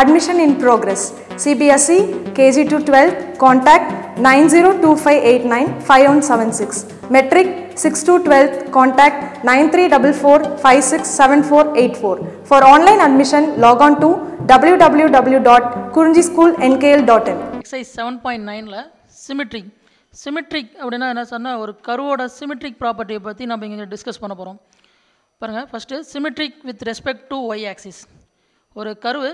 Admission in progress. CBSE, KG to 12, contact 9025895176. Metric 6 to 12, contact 9344567484. For online admission, log on to www.kurunjischoolnkl.in. Exercise 7.9ல symmetry. Symmetric அப்படின்னா என்ன சொன்னால் ஒரு கருவோட symmetric ப்ராப்பர்ட்டியை பற்றி நம்ம இங்கே டிஸ்கஸ் பண்ண போகிறோம் பாருங்கள் first symmetric with respect to y axis ஒரு கருவு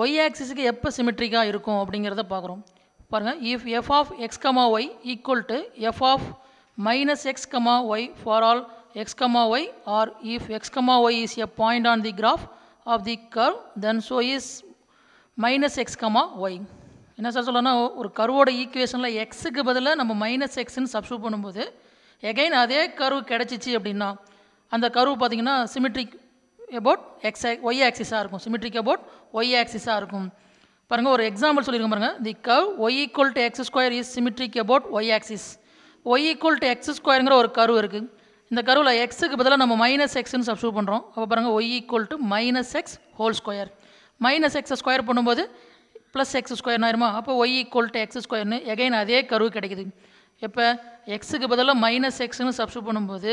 ஒய் ஆக்சிஸுக்கு எப்போ சிமெட்ரிக்காக இருக்கும் அப்படிங்கிறத பார்க்குறோம் பாருங்கள் if f of x comma y equal to f of minus x comma y for all x comma y or if x comma y is a point on the graph of the curve then so is minus x comma y என்ன sir சொல்லணும்னா ஒரு கருவோட ஈக்குவேஷனில் எக்ஸுக்கு பதிலாக நம்ம minus எக்ஸ்ன்னு substitute பண்ணும்போது again அதே கருவு கிடச்சிச்சு அப்படின்னா அந்த கருவு பார்த்திங்கன்னா சிமெட்ரிக் அபவுட் எக்ஸ் ஒய் ஆக்சிஸாக இருக்கும் சிமெட்ரிக் அபவுட் ஒய் ஆக்சிஸாக இருக்கும் பாருங்கள் ஒரு எக்ஸாம்பிள் சொல்லியிருக்கோம் பாருங்கள் the curve y equal to x square is symmetric about y axis y equal to x ஸ்கொயருங்கிற ஒரு கருவு இருக்குது இந்த கருவில் எக்ஸுக்கு பதிலாக நம்ம மைனஸ் எக்ஸ்னு சப்ஸ்டியூட் பண்ணுறோம் அப்போ பாருங்கள் y equal to minus x whole square minus எக்ஸை ஸ்கொயர் பண்ணும்போது ப்ளஸ் எக்ஸ் ஸ்கொயர்னு ஆயிருமா அப்போ ஒய் ஈக்குவல் டு எக்ஸ் ஸ்கொயர்னு எகைன் அதே கருவு கிடைக்குது இப்போ எக்ஸுக்கு பதிலாக மைனஸ் எக்ஸ்னு சப்ஸ்டியூட் பண்ணும்போது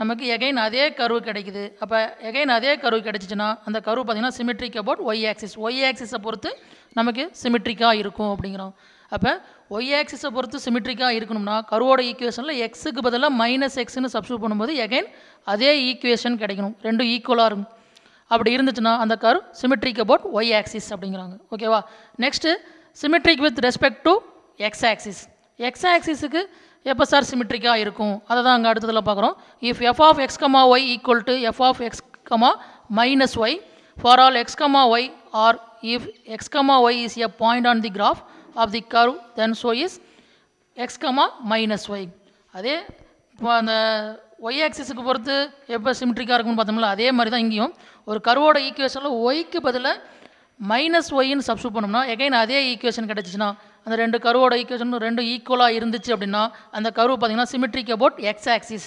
நமக்கு எகைன் அதே கருவு கிடைக்குது அப்போ எகைன் அதே கருவு கிடைச்சிச்சுன்னா அந்த கருவு பார்த்திங்கன்னா symmetric about y axis y ஆக்சிஸை பொறுத்து நமக்கு சிமெட்ரிக்காக இருக்கும் அப்படிங்கிறோம் அப்போ ஒய் ஆக்சிஸை பொறுத்து சிமெட்ரிக்காக இருக்கணும்னா கருவோட ஈக்குவேஷனில் எக்ஸுக்கு பதிலாக மைனஸ் எக்ஸ்னு சப்ஸ்டியூட் பண்ணும்போது எகைன் அதே ஈக்குவேஷன் கிடைக்கணும் ரெண்டும் ஈக்குவலாக இருக்கும் அப்படி இருந்துச்சுன்னா அந்த கரு சிமெட்ரிக் அபவுட் ஒய் ஆக்சிஸ் அப்படிங்கிறாங்க ஓகேவா next symmetric with respect to x axis x ஆக்சிஸுக்கு எப்போ சார் இருக்கும் அதை தான் அங்கே அடுத்ததில் பார்க்குறோம் if f of x comma y equal to f of x comma minus y for all x comma y or if x comma y is a point on the graph of the curve then so is x comma minus y அதே இப்போ அந்த Y ஆக்சிஸுக்கு பொறுத்து எப்போ சிமிட்ரிக்காக இருக்கும்னு பார்த்தோம்ல அதே மாதிரி தான் இங்கேயும் ஒரு கருவோட ஈக்குவேஷனில் ஒய்க்கு பதிலாக மைனஸ் ஒய்னு சப்ஸ்டியூட் பண்ணோம்னா எகைன் அதே ஈக்குவேஷன் கிடச்சிச்சின்னா அந்த ரெண்டு கருவோட ஈக்குவேஷன் ரெண்டும் ஈக்குவலாக இருந்துச்சு அப்படின்னா அந்த கருவு பார்த்தீங்கன்னா சிமிட்ரிக் அபவுட் எக்ஸ் ஆக்சிஸ்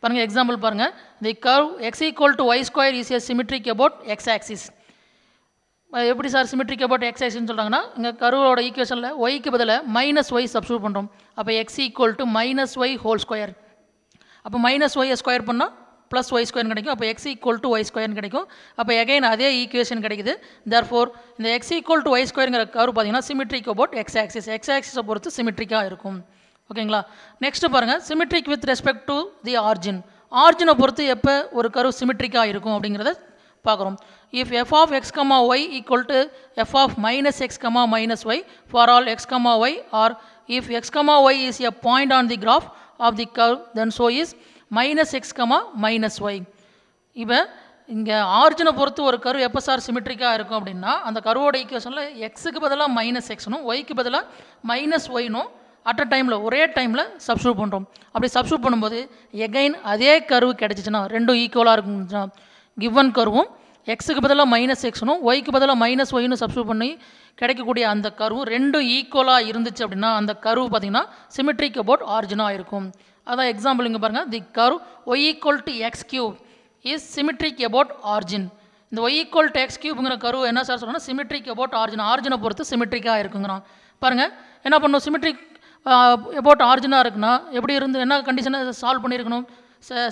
பாருங்கள் எக்ஸாம்பிள் பாருங்கள் the curve x equal to y square is a symmetric about x axis எப்படி சார் சிமிட்ரிக் அபவுட் எக்ஸ் ஆக்சிஸ்னு சொல்கிறாங்கன்னா இங்கே கருவோட ஈக்குவேஷனில் ஒய்க்கு பதிலாக மைனஸ் ஒய் சப்ஸ்டியூட் பண்ணுறோம் அப்போ x equal to minus y whole square அப்போ மைனஸ் ஒய்யை ஸ்கொயர் பண்ணால் ப்ளஸ் ஒய் ஸ்கொயர்னு கிடைக்கும் அப்போ எக்ஸ் ஈக்குவல் டு ஒய் ஸ்கொயர்னு கிடைக்கும் அப்போ எகைன் அதே ஈக்குவேஷன் கிடைக்குது தேர் ஃபோர் இந்த எக்ஸ் ஈக்குவல் டு ஒய் ஸ்கொயருங்கிற கவர் பார்த்தீங்கன்னா symmetric about x axis x ஆக்சிஸை பொறுத்து சிமிட்ரிக்காக இருக்கும் ஓகேங்களா நெக்ஸ்ட்டு பாருங்கள் symmetric with respect to the origin ஆர்ஜினை பொறுத்து எப்போ ஒரு கரு சிமிட்ரிக்காக இருக்கும் அப்படிங்கிறத பார்க்குறோம் if f of x comma y equal to f of minus x comma minus y for all x comma y or if x comma y is a point on the graph of the curve then so is minus x comma minus y இப்போ இங்கே ஆர்ஜினை பொறுத்து ஒரு curve எப்போ sir சிமெட்ரிக்காக இருக்கும் அப்படின்னா அந்த கருவோட ஈக்குவேஷனில் எக்ஸுக்கு பதிலாக மைனஸ் எக்ஸ்னும் ஒய்க்கு பதிலாக மைனஸ் ஒய்னும் அட் அ டைமில் ஒரே டைமில் சப்ஸ்டியூட் பண்ணுறோம் அப்படி சப்ஸ்டியூட் பண்ணும்போது எகைன் அதே கருவு கிடச்சிச்சின்னா ரெண்டும் ஈக்குவலாக இருக்குன்னா கிவன் கருவும் எக்ஸுக்கு பதிலாக மைனஸ் எக்ஸ்னும் ஒய்க்கு பதிலாக மைனஸ் ஒய்னு சப்ஸ்டியூட் பண்ணி கிடைக்கக்கூடிய அந்த கருவு ரெண்டும் ஈக்குவலாக இருந்துச்சு அப்படின்னா அந்த கருவு பார்த்திங்கன்னா சிமெட்ரிக் அபவுட் ஆர்ஜினாக இருக்கும் அதான் எக்ஸாம்பிள் இங்கே பாருங்கள் the curve y equal to x cube is symmetric about origin இந்த ஒய் ஈக்குவல் டு எக்ஸ் கியூப்ங்கிற கருவு என்ன சார் சொல்லணும்னா சிமிட்ரிக் அபவுட் ஆர்ஜின் ஆர்ஜினை பொறுத்து சிமிட்ரிக்காக இருக்குங்கிறான் பாருங்கள் என்ன பண்ணணும் சிமிட்ரிக் அபவுட் ஆர்ஜினாக இருக்குன்னா எப்படி இருந்து என்ன கண்டிஷனை சால்வ் பண்ணியிருக்கணும்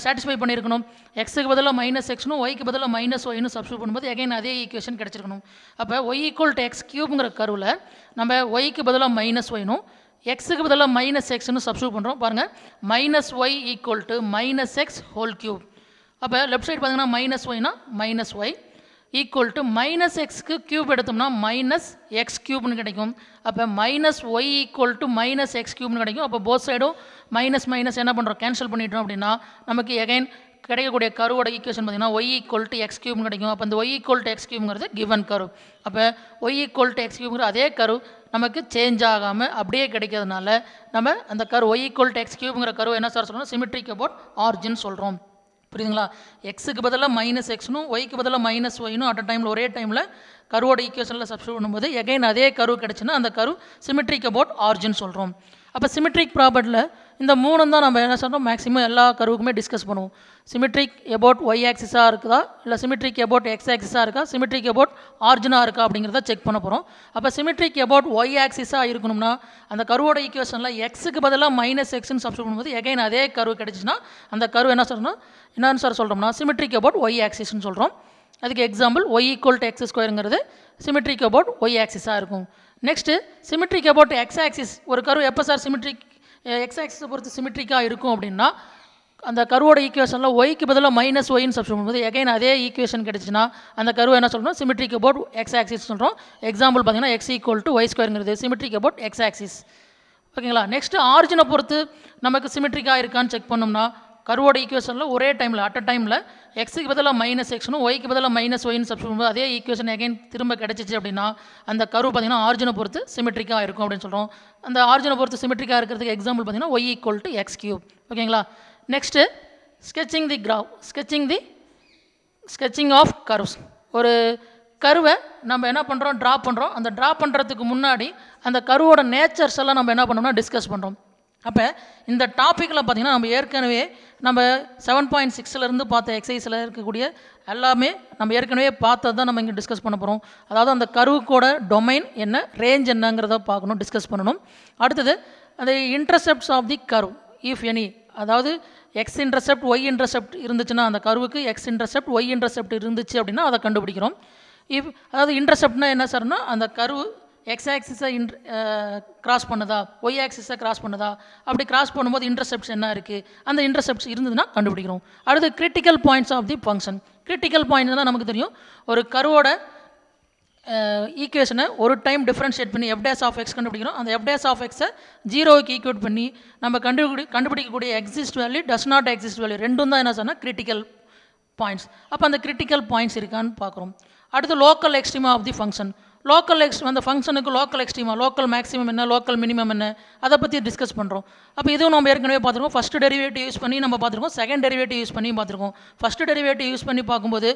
சாட்டிஸ்ஃபை பண்ணியிருக்கணும் எக்ஸுக்கு பதிலாக மைனஸ் எக்ஸ்னும் ஒய்க்கு பதிலாக மைனஸ் ஒய்னு சப்ஸ்டியூட் பண்ணும்போது எகைன் அதே ஈக்குவேஷன் கிடச்சிருக்கணும் அப்போ ஒய் ஈக்குவல் டு எக்ஸ் கியூப்ங்கிற கருவில் நம்ம ஒய்க்கு பதிலாக மைனஸ் ஒய்னும் எக்ஸுக்கு பதிலாக மைனஸ் எக்ஸ்னு சப்ஸ்டியூட் பண்ணுறோம் பாருங்கள் minus y equal to minus x whole cube அப்போ லெஃப்ட் சைடு பார்த்தீங்கன்னா மைனஸ் ஒய்னா minus y equal to minus எக்ஸ்க்கு க்யூப் எடுத்தோம்னா மைனஸ் எக்ஸ் க்யூப்னு கிடைக்கும் அப்போ minus y equal to minus x க்யூப்னு கிடைக்கும் அப்போ போத் சைடும் மைனஸ் மைனஸ் என்ன பண்ணுறோம் கேன்சல் பண்ணிட்டோம் அப்படின்னா நமக்கு எகைன் கிடைக்கக்கூடிய கருவோட ஈக்குவேஷன் பார்த்திங்கன்னா ஒய் ஈக்குவல் டு எக்ஸ் கியூப்னு கிடைக்கும் அப்போ இந்த ஒய் ஈக்குவல் டு எக்ஸ் கியூப்ங்கிறது கிவன் கரு அப்போ ஒய் ஈக்குவல் டு எக்ஸ் கியூப்ங்கிற அதே கரு நமக்கு சேஞ்ச் ஆகாமல் அப்படியே கிடைக்கிறதுனால நம்ம அந்த curve y equal to x கியூப்ங்கிற கரு என்ன சார் சொல்கிறோம் சிமெட்ரிக் அபவுட் ஆர்ஜின் சொல்கிறோம் புரியுதுங்களா எக்ஸுக்கு பதிலாக மைனஸ் எக்ஸ்னும் ஒய்க்கு பதிலாக மைனஸ் ஒய்னும் அட் அ டைமில் ஒரே டைமில் கருவோட ஈக்குவேஷனில் சப்ஸ்டியூட் பண்ணும்போது எகைன் அதே கரு கிடச்சுன்னா அந்த கரு சிமெட்ரிக் அபவுட் ஆர்ஜின் சொல்கிறோம் அப்போ சிமெட்ரிக் ப்ராப்பர்ட்டில் இந்த மூணு தான் நம்ம என்ன சொல்கிறோம் மேக்ஸிமம் எல்லா கருவுக்குமே டிஸ்கஸ் பண்ணுவோம் சிமெட்ரிக் எபோட் ஒய் ஆக்சிஸாக இருக்குதா இல்லை சிமெட்ரிக் எபோட் எக்ஸ் ஆக்சிஸாக இருக்கா சிமெட்ரிக் எபோட் ஆர்ஜினாக இருக்கா அப்படிங்கிறத செக் பண்ண போகிறோம் அப்போ சிமெட்ரிக் எபோட் ஒய் ஆக்சிஸாக இருக்கணும்னா அந்த கருவோட ஈக்குவேஷனில் எக்ஸுக்கு பதிலாக மைனஸ் எக்ஸ்னு சப்ஸ்ட் பண்ணும்போது எகைன் அதே கரு கிடச்சின்னா அந்த கரு என்ன சொல்லணும் என்னன்னு சார் சொல்கிறோம்னா சிமெட்ரிக் எபோட் ஒய் ஆக்சிஸ்னு சொல்கிறோம் அதுக்கு example y equal to x ஸ்கொயருங்கிறது சிமெட்ரிக் எபோட் ஒய் ஆக்சிஸாக இருக்கும் next symmetric about x axis ஒரு கரு எப்போ சார் சிமெட்ரிக் எக்ஸ் ஆக்ஸை பொறுத்து சிமிட்ரிக்காக இருக்கும் அப்படின்னா அந்த கருவோட ஈக்குவேஷனில் ஒய்க்கு பதிலாக மைனஸ் ஒய்ன்னு சப்ஸ்ட் பண்ணும்போது எகைன் அதே ஈக்குவேஷன் கிடச்சுன்னா அந்த கருவை என்ன சொல்கிறோம் சிமிட்ரிக் அபவுட் எக்ஸ் ஆக்சிஸ் சொல்கிறோம் எக்ஸாம்பிள் பார்த்தீங்கன்னா எக்ஸ் ஈக்குவல் டு ஒய் ஸ்கொயருங்கிறது சிமிட்ரிக் அபவுட் எக்ஸ் ஆக்சிஸ் ஓகேங்களா நெக்ஸ்ட்டு ஆரிஜினை பொறுத்து நமக்கு சிமிட்ரிக்காக இருக்கான்னு செக் பண்ணோம்னா கருவோட ஈக்குவேஷனில் ஒரே டைமில் அட் அ டைமில் எக்ஸுக்கு பதிலாக மைனஸ் எக்ஸ்னும் ஒய்க்கு பதிலாக மைனஸ் ஒய்னு சப்ஸ்ட் பண்ணும்போது அதே ஈக்குவேஷன் எகைன் திரும்ப கிடச்சிச்சு அப்படின்னா அந்த கருவு பார்த்திங்கன்னா ஆர்ஜினை பொறுத்து சிமெட்ரிக்காக இருக்கும் அப்படின்னு சொல்கிறோம் அந்த ஆர்ஜினை பொறுத்து சிமெட்ரிக்காக இருக்கிறதுக்கு எக்ஸாம்பிள் பார்த்திங்கன்னா y equal to x cube ஓகேங்களா next sketching the graph sketching the sketching of curves ஒரு கருவை நம்ம என்ன பண்ணுறோம் ட்ரா பண்ணுறோம் அந்த ட்ரா பண்ணுறதுக்கு முன்னாடி அந்த கருவோட நேச்சர்ஸ் எல்லாம் நம்ம என்ன பண்ணோம்னா டிஸ்கஸ் பண்ணுறோம் அப்போ இந்த டாப்பிக்கில் பார்த்திங்கன்னா நம்ம ஏற்கனவே நம்ம செவன் பாயிண்ட் சிக்ஸ்லேருந்து பார்த்த எக்ஸசைஸில் இருக்கக்கூடிய எல்லாமே நம்ம ஏற்கனவே பார்த்தது தான் நம்ம இங்கே டிஸ்கஸ் பண்ண போகிறோம் அதாவது அந்த கருவுக்கோட டொமைன் என்ன ரேஞ்ச் என்னங்கிறத பார்க்கணும் டிஸ்கஸ் பண்ணணும் அடுத்தது அந்த intercepts of the curve if any அதாவது எக்ஸ் இன்டர்செப்ட் ஒய் இன்டர்செப்ட் இருந்துச்சுன்னா அந்த கருவுக்கு எக்ஸ் இன்டர்செப்ட் ஒய் இன்டர்செப்ட் இருந்துச்சு அப்படின்னா அதை கண்டுபிடிக்கிறோம் இஃப் அதாவது இன்டர்செப்ட்னா என்ன சார்னா அந்த கருவு எக்ஸ் ஆக்சிஸை இன் கிராஸ் பண்ணுதா ஒய் ஆக்சிஸை கிராஸ் பண்ணுதா அப்படி கிராஸ் பண்ணும்போது இன்டர்செப்ட்ஸ் என்ன இருக்குது அந்த இன்டர்செப்ட்ஸ் இருந்ததுன்னா கண்டுபிடிக்கிறோம் அடுத்து critical points of the function critical point தான் நமக்கு தெரியும் ஒரு கருவோட ஈக்குவேஷனை ஒரு டைம் டிஃப்ரென்ஷியேட் பண்ணி எஃப்டேஸ் ஆஃப் எக்ஸ் கண்டுபிடிக்கிறோம் அந்த எஃப்டேஸ் ஆஃப் எக்ஸை ஜீரோவுக்கு ஈக்குவேட் பண்ணி நம்ம கண்டுபிடி கண்டுபிடிக்கக்கூடிய exist value does not exist value ரெண்டும் தான் என்ன சொன்னால் கிரிட்டிக்கல் பாயிண்ட்ஸ் அப்போ அந்த கிரிட்டிக்கல் பாயிண்ட்ஸ் இருக்கான்னு பார்க்குறோம் அடுத்து local extrema of the function local x அந்த ஃபங்க்ஷனுக்கு லோக்கல் எக்ஸ்ட்ரீமா லோக்கல் மேக்ஸிமம் என்ன லோக்கல் மினிமம் என்ன அதை பற்றி டிஸ்கஸ் பண்ணுறோம் அப்போ இதுவும் நம்ம ஏற்கனவே பார்த்துருக்கோம் ஃபஸ்ட்டு டெரிவேட்டிவ் யூஸ் பண்ணி நம்ம பார்த்துருக்கோம் செகண்ட் டெரிவேட்டிவ் யூஸ் பண்ணி பார்த்துருக்கோம் ஃபஸ்ட் டெரிவேட்டிவ் யூஸ் பண்ணி பார்க்கும்போது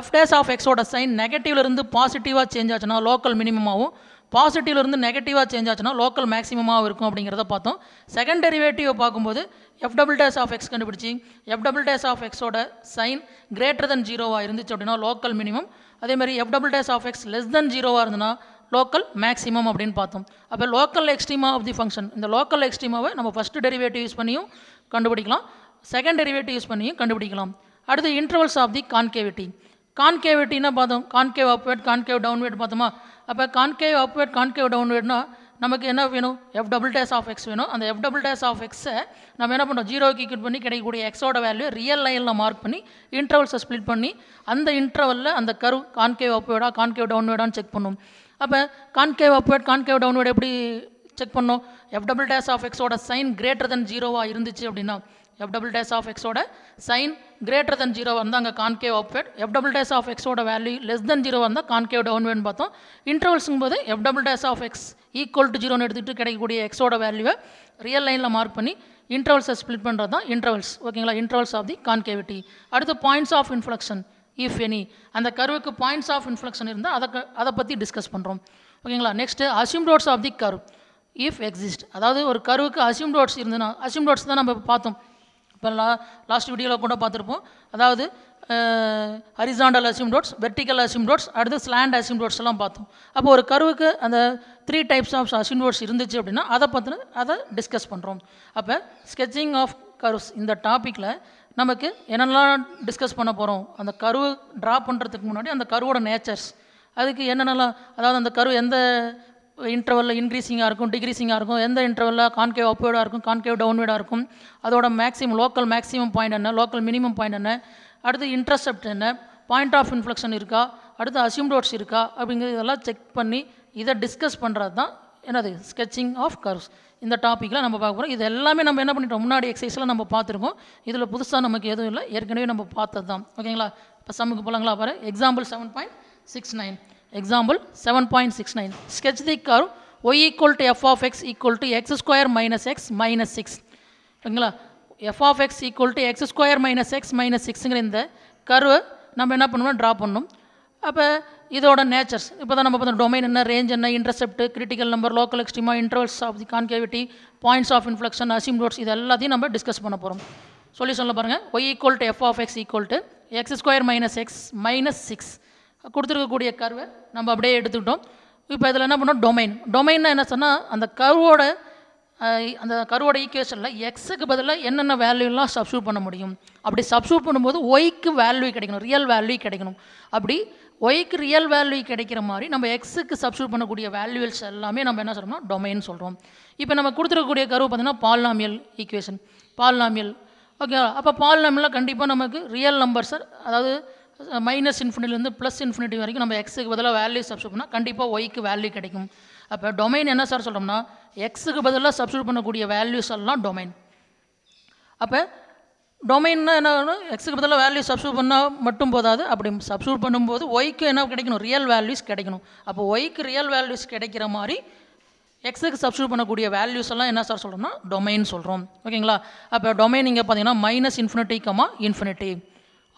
எஃப் டேஸ் ஆஃப் எக்ஸோட சைன் நெகட்டிவ்லேருந்து பாசிட்டிவாக சேஞ்ச் ஆச்சுன்னா லோக்கல் மினிமமாகவும் பாசிட்டிவ்லேருந்து நெகட்டிவாக சேஞ்ச் ஆச்சுன்னா லோக்கல் மேக்ஸிமமாகவும் இருக்கும் அப்படிங்கிறத பார்த்தோம் செகண்ட் டெரிவேட்டிவ் பார்க்கும்போது f double dash of x கண்டுபிடிச்சி எஃப் டபுள் டேஸ் ஆஃப் எக்ஸோட சைன் கிரேட்டர் தென் ஜீரோவாக இருந்துச்சு அப்படின்னா லோக்கல் மினிமம் அதே மாதிரி f double dash of x less than ஜீரோவாக இருந்ததுன்னா லோக்கல் மேக்ஸிமம் அப்படின்னு பார்த்தோம் அப்போ local extrema of the function இந்த லோக்கல் எக்ஸ்ட்ரீமாவை நம்ம ஃபஸ்ட்டு டெரிவேட்டிவ் யூஸ் பண்ணியும் கண்டுபிடிக்கலாம் செகண்ட் டெரிவேட்டிவ் யூஸ் பண்ணியும் கண்டுபிடிக்கலாம் அடுத்து இன்டர்வல்ஸ் ஆஃப் தி கான்கேவிட்டி கான்கேவிட்டின்னா பார்த்தோம் கான்கேவ் அப்வேர்ட் கான்கேவ் டவுன்வேர்ட் பார்த்தோமா அப்போ கான்கேவ் அப்வேர்ட் கான்கேவ் டவுன்வேர்ட்னா நமக்கு என்ன வேணும் f double dash of x வேணும் அந்த எஃப் டபுள் டேஸ் ஆஃப் எக்ஸை நம்ம என்ன பண்ணுறோம் ஜீரோக்கு ஈக்குவல் பண்ணி கிடைக்கக்கூடிய எக்ஸோட வேல்யூ ரியல் லைனில் மார்க் பண்ணி இன்டர்வல்ஸை ஸ்ப்ளிட் பண்ணி அந்த இன்டர்வலில் அந்த கரு கான்கேவ் அப்வேர்டா கான்கேவ் வேடான்னு செக் பண்ணும் அப்போ கான்கேவ் அப்வேர்ட் கான்கேவ் டவுன்வேர்டு எப்படி செக் பண்ணோம் எஃப் டபுள் டேஸ் ஆஃப் எக்ஸோட சைன் கிரேட்டர் தென் ஜீரோவாக இருந்துச்சு அப்படின்னா எஃப் டபுள் டேஸ் ஆஃப் எக்ஸோட சைன் கிரேட்டர் தென் ஜீரோ வந்தால் அங்கே concave upward f double dash of எக்ஸோட வேல்யூ லெஸ் தென் ஜீரோ வந்தால் கான்கேவ் டவுன்வேன்னு பார்த்தோம் இன்டர்வல்ஸுங்க போது f double dash of x equal to ஜீரோன்னு எடுத்துகிட்டு கிடைக்கக்கூடிய எக்ஸோட வேல்யூவை ரியல் லைனில் மார்க் பண்ணி இன்டர்வல்ஸை ஸ்பிளிட் பண்ணுறது தான் இன்டர்வல்ஸ் ஓகேங்களா இன்டர்வல்ஸ் ஆஃப் தி கான்கேவிட்டி அடுத்து points of inflection if any அந்த கருவுக்கு பாயிண்ட்ஸ் ஆஃப் இன்ஃப்ளக்ஷன் இருந்தால் அதை அதை பற்றி டிஸ்கஸ் பண்ணுறோம் ஓகேங்களா next asymptotes of the curve if exist அதாவது ஒரு கருவுக்கு அசியூம் ரோட்ஸ் இருந்ததுன்னா அசியூம் ரோட்ஸ் தான் நம்ம பார்த்தோம் இப்போ லா லாஸ்ட் வீடியோவில் கூட பார்த்துருப்போம் அதாவது horizontal asymptotes vertical asymptotes அடுத்து ஸ்லாண்ட் அசிம் டோட்ஸ் எல்லாம் பார்த்தோம் அப்போ ஒரு கருவுக்கு அந்த three types of asymptotes இருந்துச்சு அப்படின்னா அதை பார்த்து அதை டிஸ்கஸ் பண்ணுறோம் அப்போ ஸ்கெச்சிங் ஆஃப் கருவ்ஸ் இந்த டாப்பிக்கில் நமக்கு என்னென்னலாம் டிஸ்கஸ் பண்ண போகிறோம் அந்த கருவு ட்ரா பண்ணுறதுக்கு முன்னாடி அந்த கருவோட நேச்சர்ஸ் அதுக்கு என்னென்னலாம் அதாவது அந்த கரு எந்த இன்டர்வலில் இன்க்ரீஸிங்காக இருக்கும் டிக்ரீஸிங்காக இருக்கும் எந்த இன்டர்வலில் கான்கேவ் அப்வேர்டாக இருக்கும் கான்கேவ் டவுன்வேர்டாக இருக்கும் அதோட மேக்ஸிமம் லோக்கல் மேக்ஸிமம் பாயிண்ட் என்ன லோக்கல் மினிமம் பாயிண்ட் என்ன அடுத்து இன்டர்செப்ட் என்ன பாயிண்ட் ஆஃப் இன்ஃப்ளெக்ஷன் இருக்கா அடுத்து அசியூம் டோட்ஸ் இருக்கா அப்படிங்கிறது இதெல்லாம் செக் பண்ணி இதை டிஸ்கஸ் பண்ணுறது தான் என்னது ஸ்கெச்சிங் ஆஃப் கர்வ்ஸ் இந்த டாப்பிக்கில் நம்ம பார்க்க போகிறோம் இது எல்லாமே நம்ம என்ன பண்ணிட்டோம் முன்னாடி எக்ஸசைஸில் நம்ம பார்த்துருக்கோம் இதில் புதுசாக நமக்கு எதுவும் இல்லை ஏற்கனவே நம்ம பார்த்தது தான் ஓகேங்களா இப்போ சமுக்கு போகலாங்களா பாரு example seven point six nine six nine sketch the curve y equal to f of x equal to x square minus x minus six ஓகேங்களா f of x equal to x square minus x minus சிக்ஸுங்கிற இந்த கருவை நம்ம என்ன பண்ணணும்னா draw பண்ணணும் அப்போ இதோட நேச்சர்ஸ் இப்போ தான் நம்ம பார்த்தோம் டொமைன் என்ன ரேஞ்ச் என்ன intercept critical number local extrema intervals of the concavity points of inflection asymptotes இது எல்லாத்தையும் நம்ம டிஸ்கஸ் பண்ண போகிறோம் சொல்லி சொல்ல பாருங்கள் y equal to f of x equal to x square minus x minus six கொடுத்துருக்கக்கூடிய கருவை நம்ம அப்படியே எடுத்துக்கிட்டோம் இப்போ இதில் என்ன பண்ணோம் டொமைன் டொமைன்னா என்ன சொன்னால் அந்த கருவோட அந்த கருவோட ஈக்குவேஷனில் எக்ஸுக்கு பதிலாக என்னென்ன வேல்யூலாம் சப்ஸ்டியூட் பண்ண முடியும் அப்படி சப்ஸ்டியூட் பண்ணும்போது ஒய்க்கு வேல்யூ கிடைக்கணும் ரியல் வேல்யூ கிடைக்கணும் அப்படி ஒய்க்கு ரியல் வேல்யூ கிடைக்கிற மாதிரி நம்ம எக்ஸுக்கு சப்ஸ்டியூட் பண்ணக்கூடிய வேல்யூஸ் எல்லாமே நம்ம என்ன சொல்கிறோம்னா டொமைன் சொல்கிறோம் இப்போ நம்ம கொடுத்துருக்கக்கூடிய கருவு பார்த்திங்கன்னா பால்நாமியல் ஈக்குவேஷன் பால்நாமியல் ஓகே அப்போ பால்நாமியலில் கண்டிப்பாக நமக்கு ரியல் நம்பர்ஸ் அதாவது மைனஸ் இன்ஃபினிட்டிலேருந்து ப்ளஸ் இன்ஃபினிட்டி வரைக்கும் நம்ம எக்ஸுக்கு பதிலாக வேல்யூ சப்ஸ்ட் பண்ணால் கண்டிப்பாக ஒய்க்கு வேல்யூ கிடைக்கும் அப்போ டொமைன் என்ன சார் சொல்கிறோம்னா எக்ஸுக்கு பதிலாக சப்ஸ்ட் பண்ணக்கூடிய வேல்யூஸ் எல்லாம் டொமைன் அப்போ டொமைன்னா என்ன எக்ஸுக்கு பதிலாக வேல்யூ சப்ஸ்ட் பண்ணால் மட்டும் போதாது அப்படி சப்ஸ்ட் பண்ணும்போது ஒய்க்கு என்ன கிடைக்கணும் ரியல் வேல்யூஸ் கிடைக்கணும் அப்போ ஒய்க்கு ரியல் வேல்யூஸ் கிடைக்கிற மாதிரி எக்ஸுக்கு சப்ஸ்டியூட் பண்ணக்கூடிய வேல்யூஸ் எல்லாம் என்ன சார் சொல்கிறோம்னா டொமைன் சொல்கிறோம் ஓகேங்களா அப்போ டொமைன் இங்கே பார்த்தீங்கன்னா minus infinity comma infinity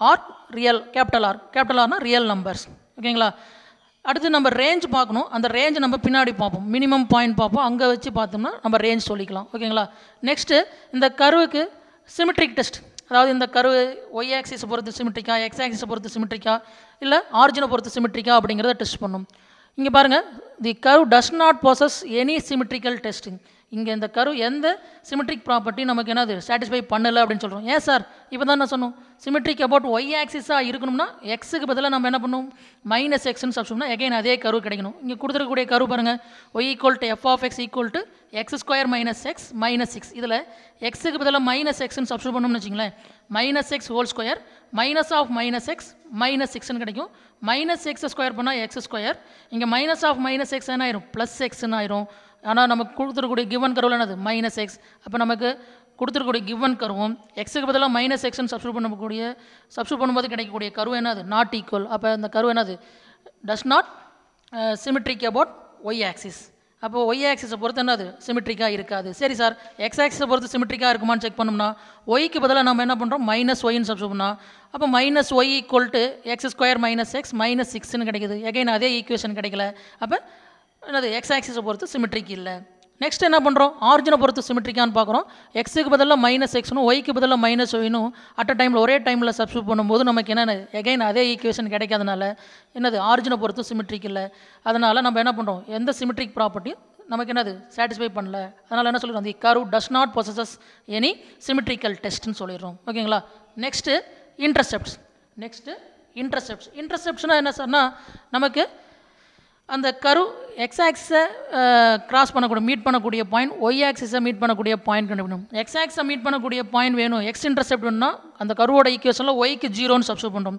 R real capital R capital ஆர்னா ரியல் நம்பர்ஸ் ஓகேங்களா அடுத்து நம்ம ரேஞ்ச் பார்க்கணும் அந்த ரேஞ்ச் நம்ம பின்னாடி பார்ப்போம் மினிமம் பாயிண்ட் பார்ப்போம் அங்கே வச்சு பார்த்தோம்னா நம்ம ரேஞ்ச் சொல்லிக்கலாம் ஓகேங்களா நெக்ஸ்ட்டு இந்த கருவுக்கு சிமெட்ரிக் டெஸ்ட் அதாவது இந்த கருவு ஒய் ஆக்சிஸை பொறுத்து சிமெட்ரிக்கா எக்ஸ் ஆக்சிஸை பொறுத்து சிமெட்ரிக்கா இல்லை ஆரிஜினை பொறுத்து சிமெட்ரிக்கா அப்படிங்கிறத டெஸ்ட் பண்ணும் இங்கே பாருங்கள் the curve does not process any symmetrical testing இங்கே இந்த கரு எந்த சிமெட்ரிக் ப்ராப்பர்ட்டி நமக்கு என்னது சாட்டிஸ்ஃபை பண்ணலை அப்படின்னு சொல்கிறோம் ஏன் சார் இப்போ தான் நான் சொன்னோம் சிமெட்ரிக் அபவுட் ஒய் ஆக்சிஸாக இருக்கணும்னா எக்ஸுக்கு பதிலாக நம்ம என்ன பண்ணுவோம் மைனஸ் எக்ஸ்னு சப்ஸ்டியூட்னா எகைன் அதே கரு கிடைக்கணும் இங்கே கொடுத்துருக்கக்கூடிய கரு பாருங்கள் y equal to f of x equal to x square minus x minus six இதில் எக்ஸுக்கு பதிலாக மைனஸ் எக்ஸ்னு சப்ஸ்டியூட் பண்ணோம்னு வச்சிங்களேன் minus x whole square minus of minus x minus சிக்ஸ்னு கிடைக்கும் மைனஸ் எக்ஸ் ஸ்கொயர் பண்ணால் எக்ஸ் ஸ்கொயர் இங்கே மைனஸ் ஆஃப் மைனஸ் எக்ஸ் என்ன ஆயிரும் ப்ளஸ் எக்ஸ்னு ஆயிரும் ஆனால் நமக்கு கொடுத்துருக்கூடிய கிவன் கருவில் என்னது மைனஸ் எக்ஸ் அப்போ நமக்கு கொடுத்துருக்கூடிய கிவன் கருவும் எக்ஸுக்கு பதிலாக மைனஸ் எக்ஸ்னு சப்ஸ்ட் பண்ணக்கூடிய சப்ஸ்ட் பண்ணும்போது கிடைக்கக்கூடிய கருவு என்னது நாட் ஈக்குவல் அப்போ அந்த கருவு என்னது does not symmetric about y axis அப்போ ஒய் ஆக்சிஸை பொறுத்து என்னது சிமெட்ரிக்காக இருக்காது சரி சார் எக்ஸ் ஆக்சிஸை பொறுத்து சிமெட்ரிக்காக இருக்குமான்னு செக் பண்ணோம்னா ஒய்க்கு பதிலாக நம்ம என்ன பண்ணுறோம் மைனஸ் ஒய்ன்னு பண்ணால் அப்போ minus y equal to x square minus x minus சிக்ஸ்னு கிடைக்கிது எகைன் அதே ஈக்குவேஷன் கிடைக்கல அப்போ என்னது எக்ஸ் ஆக்சிஸை பொறுத்து சிமெட்ரிக் இல்லை நெக்ஸ்ட் என்ன பண்ணுறோம் ஆர்ஜினை பொறுத்து சிமெட்ரிக்கான்னு பார்க்குறோம் எக்ஸுக்கு பதிலாக மைனஸ் எக்ஸ்னும் ஒய்க்கு பதிலாக மைனஸ் ஒயினும் அட் அ டைமில் ஒரே டைமில் சப்ஸ்டியூட் பண்ணும்போது நமக்கு என்னென்ன எகைன் அதே ஈக்குவேஷன் கிடைக்காதனால என்னது ஆர்ஜினை பொறுத்து சிமெட்ரிக் இல்லை அதனால் நம்ம என்ன பண்ணுறோம் எந்த சிமெட்ரிக் ப்ராப்பர்ட்டியும் நமக்கு என்னது சாட்டிஸ்ஃபை பண்ணல அதனால் என்ன சொல்லுறோம் the curve does not processes any symmetrical டெஸ்ட்னு சொல்லிடுறோம் ஓகேங்களா நெக்ஸ்ட்டு இன்டர்செப்ட்ஸ் நெக்ஸ்ட்டு இன்டர்செப்ட்ஸ் இன்டர்செப்ஷனாக என்ன சார்னா நமக்கு அந்த கரு எக்ஸ் ஆக்ஸை கிராஸ் பண்ணக்கூடிய மீட் பண்ணக்கூடிய பாயிண்ட் ஒய் ஆக்சிஸை மீட் பண்ணக்கூடிய பாயிண்ட் கண்டுபிடிக்கும் எக்ஸ் ஆக்ஸை மீட் பண்ணக்கூடிய பாயிண்ட் வேணும் எக்ஸ் இன்டர்செப்ட் வேணும்னா அந்த கருவோட ஈக்குவேஷனில் ஒய்க்கு ஜீரோன்னு சப்ஸ்டியூட் பண்ணுறோம்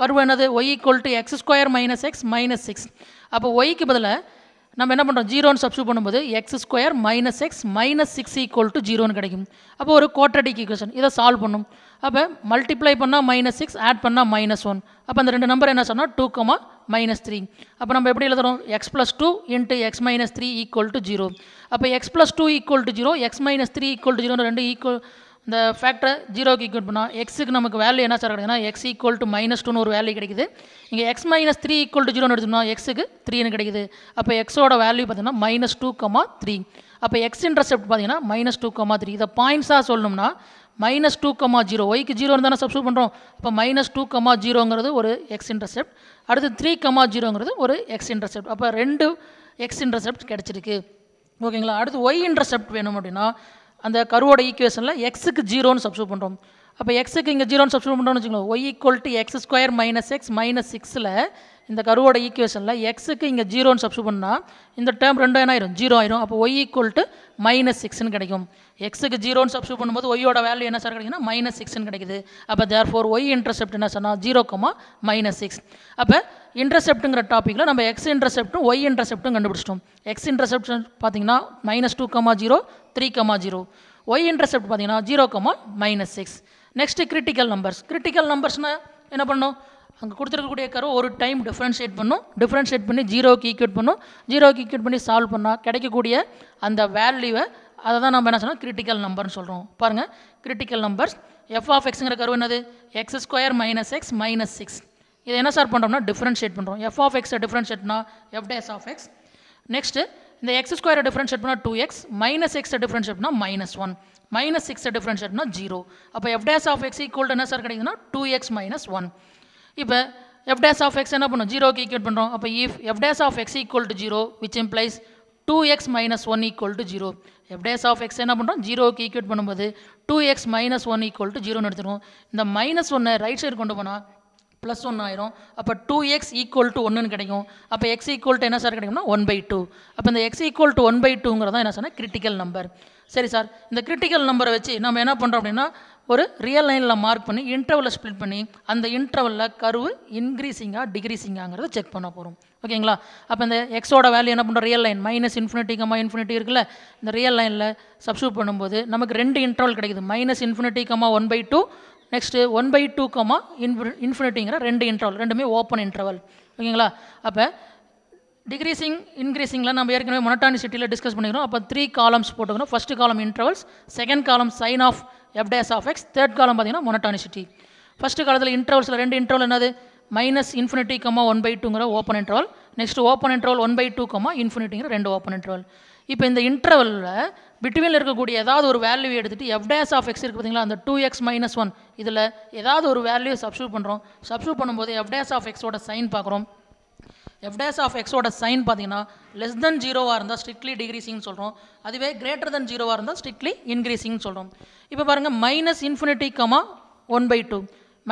கருவு என்னது y equal to x square minus x minus six அப்போ ஒய்க்கு பதிலாக நம்ம என்ன பண்ணுறோம் ஜீரோன்னு சப்ஸ்டியூட் பண்ணும்போது x square minus x minus six equal to ஜீரோன்னு கிடைக்கும் அப்போ ஒரு குவாட்ரடிக் ஈக்குவேஷன் இதை சால்வ் பண்ணும் அப்போ மல்டிப்ளை பண்ணால் மைனஸ் சிக்ஸ் ஆட் பண்ணால் மைனஸ் ஒன் அப்போ அந்த ரெண்டு நம்பர் என்ன சொன்னால் டூ கமா மைனஸ் த்ரீ அப்போ நம்ம எப்படி எழுதுறோம் x plus two into x minus three equal to zero அப்போ x plus two equal to zero x minus three equal to zero ரெண்டு ஈக்குவல் இந்த ஃபேக்டரை ஜீரோக்கு ஈக்குவல் பண்ணால் எக்ஸுக்கு நமக்கு வேல்யூ என்ன சார் கிடைக்குதுன்னா எக்ஸ் ஈக்குவல் டு மைனஸ் டூன்னு ஒரு வேல்யூ கிடைக்குது இங்கே x minus three equal to ஜீரோன்னு எடுத்தோம்னா எக்ஸுக்கு த்ரீன்னு கிடைக்குது அப்போ எக்ஸோட வேல்யூ பார்த்தீங்கன்னா மைனஸ் டூ கமா த்ரீ அப்போ எக்ஸ் இன்டர்செப்ட் பார்த்தீங்கன்னா மைனஸ் டூ கமா த்ரீ இதை பாயிண்ட்ஸாக சொல்லணும்னா மைனஸ் டூ கமா ஜீரோ ஒய்க்கு ஜீரோன்னு தானே சப்ஸ்டியூட் பண்ணுறோம் அப்போ மைனஸ் டூ கமா ஜீரோங்கிறது ஒரு எக்ஸ் இன்டர்செப்ட் அடுத்து த்ரீ கமா ஜீரோங்கிறது ஒரு எக்ஸ் இன்டர்செப்ட் அப்போ ரெண்டு எக்ஸ் இன்டர்செப்ட் கிடச்சிருக்கு ஓகேங்களா அடுத்து ஒய் இன்டர்செப்ட் வேணும் அப்படின்னா அந்த கருவோட ஈக்குவேஷனில் எக்ஸுக்கு ஜீரோன்னு சப்ஸ்டியூட் பண்ணுறோம் அப்போ எக்ஸுக்கு இங்கே ஜீரோன்னு சப்ஸ்டியூட் பண்ணுறோம்னு வச்சுக்கோங்க y equal to x square minus x minus சிக்ஸில் இந்த கருவோட ஈக்குவேஷனில் எக்ஸுக்கு இங்கே ஜீரோன்னு சப்ஸ்ட் பண்ணால் இந்த டேர்ம் ரெண்டு என்ன ஆயிரும் ஜீரோ ஆயிரும் அப்போ ஒய் ஈக்குவல் டு மைனஸ் சிக்ஸ்னு கிடைக்கும் எக்ஸுக்கு ஜீரோன்னு சப்ஸ்ட் பண்ணும்போது ஒய்யோட வேல்யூ என்ன சார் கிடைக்குன்னா மைனஸ் சிக்ஸ்னு கிடைக்குது அப்போ தேர் ஃபோர் ஒய் இன்டர்செப்ட் என்ன சொன்னால் ஜீரோ கமா மைனஸ் சிக்ஸ் அப்போ இன்டர்செப்ட்டுங்கிற டாப்பிக்கில் நம்ம எக்ஸ் இன்ட்ரெஸ்ட்டும் ஒய் இன்டர்செப்ட்டும் கண்டுபிடிச்சிட்டோம் எக்ஸ் இன்டர்செப்ட் பார்த்தீங்கன்னா minus two comma zero three comma zero y intercept பார்த்தீங்கன்னா zero comma minus six next critical numbers கிரிட்டிக்கல் நம்பர்ஸ்னால் என்ன பண்ணும் அங்கே கொடுத்துருக்கக்கூடிய கரு ஒரு டைம் டிஃப்ரென்ஷியேட் பண்ணும் டிஃப்ரென்ஷியேட் பண்ணி ஜீரோவுக்கு ஈக்குவேட் பண்ணும் ஜீரோவுக்கு ஈக்குவேட் பண்ணி சால்வ் பண்ணால் கிடைக்கக்கூடிய அந்த வேல்யூவை அதை தான் நம்ம என்ன சொன்னால் கிரிட்டிக்கல் நம்பர்னு சொல்கிறோம் பாருங்கள் கிரிட்டிக்கல் நம்பர்ஸ் எஃப் ஆஃப் எக்ஸுங்கிற கருவு என்னது x square minus x minus six இதை என்ன சார் பண்ணுறோம்னா டிஃப்ரென்ஷியேட் பண்ணுறோம் எஃப் ஆஃப் எக்ஸை டிஃப்ரென்ஷியேட்னா f dash of x next இந்த எக்ஸ் ஸ்கொயரை டிஃப்ரென்ஷியேட் பண்ணால் டூ எக்ஸ் மைனஸ் எக்ஸை டிஃப்ரென்ஷியேட்னா மைனஸ் ஒன் மைனஸ் சிக்ஸை டிஃப்ரென்ஷியேட்னா ஜீரோ அப்போ f dash of x equal என்ன சார் கிடைக்குதுன்னா டூ எக்ஸ் மைனஸ் ஒன் இப்போ எஃப் டேஸ் ஆஃப் எக்ஸ் என்ன பண்ணும் ஜீரோக்கு ஈக்குவேட் பண்ணுறோம் அப்போ if f dash of x equal to zero which implies two x minus one equal to zero f dash of x என்ன பண்ணுறோம் ஜீரோக்கு ஈக்குவேட் பண்ணும்போது two x minus one equal to ஜீரோன்னு எடுத்துருவோம் இந்த மைனஸ் ஒன்னை ரைட் சைடு கொண்டு போனால் ப்ளஸ் ஒன் ஆயிரும் அப்போ டூ எக்ஸ் ஈக்குவல் டு ஒன்றுன்னு கிடைக்கும் அப்போ எக்ஸ் ஈக்குவல் டு என்ன சார் கிடைக்கும்னா ஒன் பை டூ அப்போ இந்த x equal to one by டூங்கிறதான் என்ன சொன்னால் கிரிட்டிக்கல் நம்பர் சரி சார் இந்த கிரிட்டிக்கல் நம்பரை வச்சு நம்ம என்ன பண்ணுறோம் அப்படின்னா ஒரு ரியல் லைனில் மார்க் பண்ணி இன்டர்வலில் ஸ்ப்ளிட் பண்ணி அந்த இன்டர்வலில் கருவு இன்க்ரீஸிங்காக டிக்ரீஸிங்காங்கிறத செக் பண்ண போகிறோம் ஓகேங்களா அப்போ இந்த எக்ஸோட வேல்யூ என்ன பண்ணுறோம் real line minus infinity comma infinity இருக்குல்ல இந்த ரியல் லைனில் சப்ஸ்டியூட் பண்ணும்போது நமக்கு ரெண்டு இன்டர்வல் கிடைக்குது minus infinity comma one by two next one by two comma இன்ஃபி இன்ஃபினிட்டிங்கிற ரெண்டு இன்டர்வல் ரெண்டுமே ஓப்பன் இன்டர்வல் ஓகேங்களா அப்போ டிக்ரீசிங் இன்க்ரீசிங்கில் நம்ம ஏற்கனவே சிட்டியில் டிஸ்கஸ் பண்ணிக்கிறோம் அப்போ த்ரீ காலம்ஸ் போட்டுக்கணும் first column intervals second column sign of f dash of x third column பார்த்தீங்கன்னா மொனட்டானிசிட்டி ஃபஸ்ட்டு காலத்தில் இன்ட்ரவல்ஸில் ரெண்டு இன்ட்ரவல் என்னது minus infinity comma one by டூங்கிற open interval next open interval one by two comma இன்ஃபினிட்டிங்கிற ரெண்டு open interval இப்போ இந்த இன்டர்வலில் பிட்வீனில் இருக்கக்கூடிய ஏதாவது ஒரு வேல்யூ எடுத்துகிட்டு டேஸ் ஆஃப் எக்ஸ் இருக்குது பார்த்தீங்களா அந்த டூ எக்ஸ் மைனஸ் ஒன் இதில் ஏதாவது ஒரு வேல்யூ சப்ஸ்டியூட் பண்ணுறோம் சப்ஸ்டியூட் பண்ணும்போது டேஸ் ஆஃப் எக்ஸோட சைன் பார்க்குறோம் எஃப் டேஸ் ஆஃப் எக்ஸோட சைன் பார்த்தீங்கன்னா லெஸ் தென் ஜீரோவாக இருந்தால் ஸ்ட்ரிக்ட்லி டிகிரீசிங்னு சொல்கிறோம் அதுவே கிரேட்டர் தென் ஜீரோவாக இருந்தால் ஸ்ட்ரிக்ட்லி இன்க்ரீசிங்னு சொல்கிறோம் இப்போ பாருங்கள் minus infinity comma one by two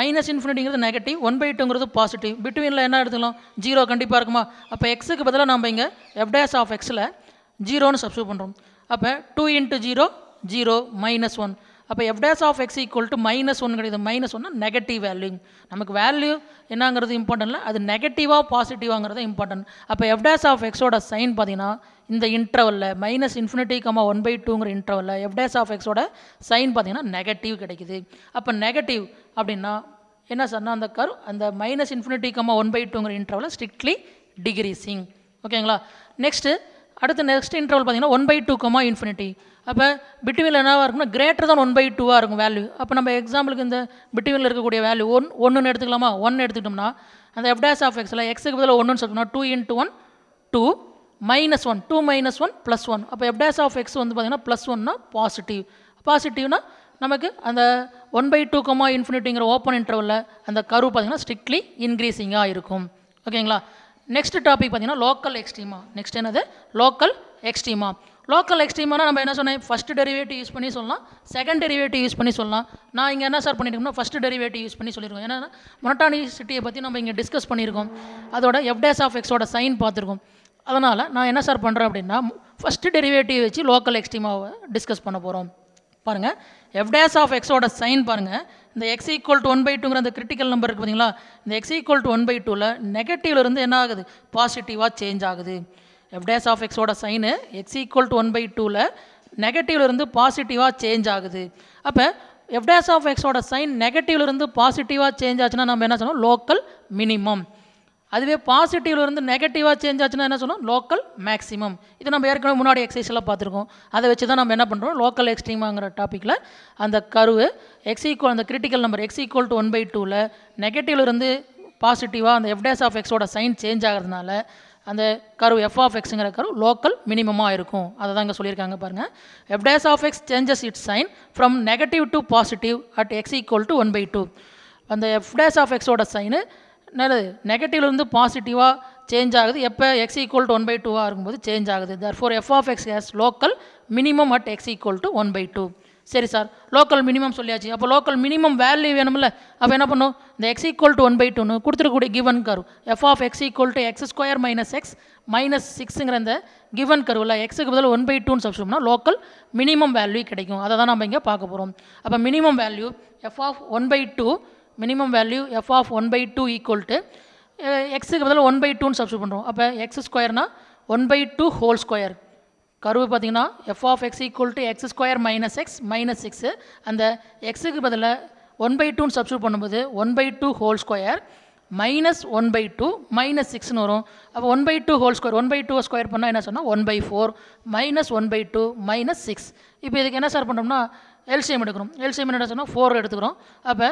minus இன்ஃபினிட்டிங்கிறது நெகட்டிவ் ஒன் பை டூங்கிறது பாசிட்டிவ் பிட்வீனில் என்ன எடுத்துக்கலாம் ஜீரோ கண்டிப்பாக இருக்குமா அப்போ எக்ஸுக்கு பதிலாக நம்ம இங்கே எஃப் டேஸ் ஆஃப் எக்ஸில் ஜீரோன்னு சப்ஸ்டியூட் பண்ணுறோம் அப்போ two into zero zero minus one அப்போ f dash of x equal to minus ஒன்று கிடையாது மைனஸ் ஒன்று நெகட்டிவ் வேல்யூங் நமக்கு வேல்யூ என்னங்கிறது இம்பார்ட்டன்ட் இல்லை அது நெகட்டிவாக பாசிட்டிவாங்கிறது இம்பார்ட்டன்ட் அப்போ எஃப்டேஸ் ஆஃப் எக்ஸோட சைன் பார்த்தீங்கன்னா இந்த இன்ட்ரவலில் minus infinity comma one by டூங்கிற இன்ட்ரவலில் எஃப்டேஸ் ஆஃப் எக்ஸோட சைன் பார்த்தீங்கன்னா நெகட்டிவ் கிடைக்குது அப்போ நெகட்டிவ் அப்படின்னா என்ன சார்னா அந்த கரு அந்த minus infinity comma one by டூங்கிற இன்ட்ரவலில் ஸ்ட்ரிக்ட்லி டிகிரீசிங் ஓகேங்களா நெக்ஸ்ட்டு அடுத்த நெக்ஸ்ட் இன்ட்ரவல் பார்த்தீங்கன்னா one by two comma infinity அப்போ பிட்வீனில் என்னவாக இருக்கும்னா கிரேட்டர் தான் ஒன் பை டூவாக இருக்கும் வேல்யூ அப்போ நம்ம எக்ஸாம்பிளுக்கு இந்த பிட்வீனில் இருக்கக்கூடிய வேல்யூ ஒன் ஒன்றுன்னு எடுத்துக்கலாமா ஒன்று எடுத்துக்கிட்டோம்னா அந்த எஃப்டாஸ் ஆஃப் எக்ஸில் எக்ஸுக்கு பதில் ஒன்றுன்னு சொல்லணும் two into one two minus one two minus one plus one அப்போ எஃப்டாஸ் ஆஃப் எக்ஸ் வந்து பார்த்திங்கன்னா ப்ளஸ் ஒன்னா பாசிட்டிவ் பாசிட்டிவ்னா நமக்கு அந்த ஒன் பை டூ கமா இன்ஃபினிட்டிங்கிற ஓப்பன் இன்டர்வலில் அந்த கரு பார்த்திங்கன்னா ஸ்ட்ரிக்ட்லி இன்க்ரீஸிங்காக இருக்கும் ஓகேங்களா நெக்ஸ்ட் டாபிக் பார்த்திங்கன்னா லோக்கல் எக்ஸ்ட்ரீமா நெக்ஸ்ட் என்னது லோக்கல் எக்ஸ்ட்ரீமா லோக்கல் எக்ஸ்ட்ரீம்னா நம்ம என்ன சொன்னேன் ஃபஸ்ட் டெரிவேட்டிவ் யூஸ் பண்ணி சொல்லலாம் செகண்ட் டெரிவேட்டிவ் யூஸ் பண்ணி சொல்லலாம் நான் இங்கே என்ன சார் பண்ணியிருக்கோம்னா ஃபஸ்ட் டெரிவேட்டிவ் யூஸ் பண்ணி சொல்லியிருக்கோம் ஏன்னா மொனட்டானிசிட்டியை பற்றி நம்ம இங்கே டிஸ்கஸ் பண்ணியிருக்கோம் அதோட எஃப்டேஸ் ஆஃப் எக்ஸோட சைன் பார்த்துருக்கோம் அதனால் நான் என்ன சார் பண்ணுறேன் அப்படின்னா ஃபஸ்ட்டு டெரிவேட்டிவ் வச்சு லோக்கல் எக்ஸ்ட்ரீமாவை டிஸ்கஸ் பண்ண போகிறோம் பாருங்கள் எஃப்டேஸ் ஆஃப் எக்ஸோட சைன் பாருங்கள் இந்த x equal to one by டூங்கிற அந்த கிரிட்டிக்கல் நம்பர் இருக்குது பார்த்தீங்களா இந்த x equal to one by டூவில் நெகட்டிவ்லேருந்து என்ன ஆகுது பாசிட்டிவாக சேஞ்ச் ஆகுது எஃப்டேஸ் ஆஃப் எக்ஸோட sign x equal to one by டூவில் நெகட்டிவ்லேருந்து பாசிட்டிவாக சேஞ்ச் ஆகுது அப்போ எஃப் ஆஃப் எக்ஸோட சைன் நெகட்டிவ்லேருந்து பாசிட்டிவாக சேஞ்ச் ஆச்சுன்னா நம்ம என்ன சொன்னோம் லோக்கல் மினிமம் அதுவே பாசிட்டிவ்லேருந்து நெகட்டிவாக சேஞ்ச் ஆச்சுன்னா என்ன சொன்னோம் லோக்கல் மேக்ஸிமம் இது நம்ம ஏற்கனவே முன்னாடி எக்ஸசைஸ்லாம் பார்த்துருக்கோம் அதை வச்சு தான் நம்ம என்ன பண்ணுறோம் லோக்கல் எக்ஸ்ட்ரீமாங்கிற டாப்பிக்கில் அந்த கருவு எக்ஸ் ஈக்குவல் அந்த critical number x equal to one by டூவில் நெகட்டிவ்லேருந்து பாசிட்டிவாக அந்த எஃப்டேஸ் ஆஃப் எக்ஸோட சைன் சேஞ்ச் ஆகிறதுனால அந்த கரு எஃப் ஆஃப் எக்ஸுங்கிற கரு லோக்கல் மினிமமாக இருக்கும் அதை தான் இங்கே சொல்லியிருக்காங்க பாருங்கள் f dash of x changes its sign from negative to positive at x equal to one by two அந்த எஃப்டேஸ் ஆஃப் எக்ஸோட சைனு நல்லது நெகட்டிவ்லேருந்து பாசிட்டிவாக சேஞ்ச் ஆகுது எப்போ x equal to one by டூவாக இருக்கும்போது சேஞ்ச் ஆகுது therefore f of x has local minimum at x equal to one by two சரி சார் லோக்கல் மினிமம் சொல்லியாச்சு அப்போ லோக்கல் மினிமம் வேல்யூ வேணும்ல அப்போ என்ன பண்ணும் இந்த x equal to one by டூன்னு கொடுத்துருக்கூடிய given curve f of x equal to x square minus x minus சிக்ஸுங்கிற அந்த கிவன் கருவில் எக்ஸுக்கு பதில் ஒன் பை டூன்னு சப்ஸ்டியூம்னா லோக்கல் மினிமம் வேல்யூ கிடைக்கும் அதை தான் நம்ம இங்கே பார்க்க போகிறோம் அப்போ minimum value f of one by two minimum value f of one by two equal to எக்ஸுக்கு பதில் ஒன் பை டூன்னு சப்ஸ்டியூட் பண்ணுறோம் அப்போ எக்ஸ் ஸ்கொயர்னால் one by two whole square curve பார்த்திங்கன்னா f of x equal to x square minus x minus six அந்த எக்ஸுக்கு பதிலாக ஒன் பை டூன்னு சப்ஸ்டூட் பண்ணும்போது one by two whole square minus one by two minus சிக்ஸ்னு வரும் அப்போ one by two whole square one by two square பண்ணால் என்ன சொன்னால் one by four minus one by two minus six இப்போ இதுக்கு என்ன சார் பண்ணுறோம்னா எல்சிஎம் எடுக்கிறோம் எல்சிஎம் என்ன சொன்னால் ஃபோர் எடுத்துக்கிறோம் அப்போ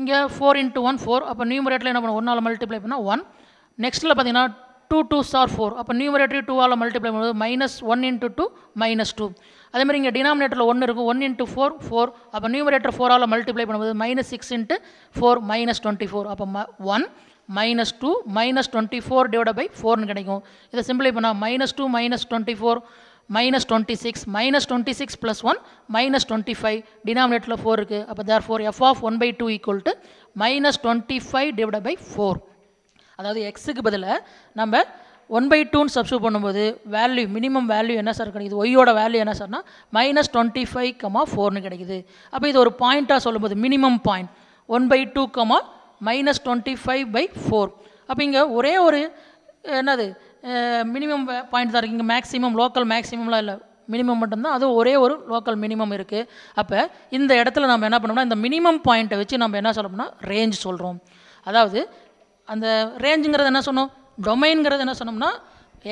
இங்கே ஃபோர் இன்ட்டு ஒன் ஃபோர் அப்போ நியூமரேட்டில் என்ன பண்ணுவோம் ஒன்றால் மல்டிப்ளை பண்ணால் ஒன் நெக்ஸ்ட்டில் பார்த்தீங்கன்னா டூ டூ ஸ்டார் ஃபோர் அப்போ நியூமரேட்டரி டூவால் மல்டிப்ளை பண்ணும்போது minus one into two minus two அதேமாதிரி இங்கே டினாமினேட்டரில் ஒன்று இருக்கும் ஒன் இன்ட்டு ஃபோர் ஃபோர் அப்போ நியூமரேட்டர் ஃபோரால் மல்டிப்ளை பண்ணும்போது minus six into four minus twenty four அப்போ ம one minus two minus twenty four divide by ஃபோர்னு கிடைக்கும் இதை சிம்பிளை பண்ணால் minus two minus twenty four minus twenty six minus twenty six plus one minus twenty five டினாமினேட்டரில் four இருக்குது அப்போ therefore f of one by two equal to minus twenty five divide by four அதாவது எக்ஸுக்கு பதிலாக நம்ம one by டூன்னு substitute பண்ணும்போது value minimum value என்ன சார் கிடைக்குது ஒய்யோட வேல்யூ என்ன சார்னா மைனஸ் டுவெண்ட்டி ஃபைவ் கமா ஃபோர்னு கிடைக்குது அப்போ இது ஒரு பாயிண்ட்டாக சொல்லும்போது minimum point one by two comma minus twenty five by four அப்போ இங்கே ஒரே ஒரு என்னது மினிமம் பாயிண்ட் தான் இருக்குது இங்கே மேக்ஸிமம் லோக்கல் மேக்ஸிமம்லாம் இல்லை மினிமம் மட்டும்தான் அது ஒரே ஒரு லோக்கல் மினிமம் இருக்குது அப்போ இந்த இடத்துல நம்ம என்ன பண்ணோம்னா இந்த மினிமம் பாயிண்ட்டை வச்சு நம்ம என்ன சொல்லணும்னா ரேஞ்ச் சொல்கிறோம் அதாவது அந்த ரேஞ்சுங்கிறது என்ன சொன்னோம் டொமைனுங்கிறது என்ன சொன்னோம்னா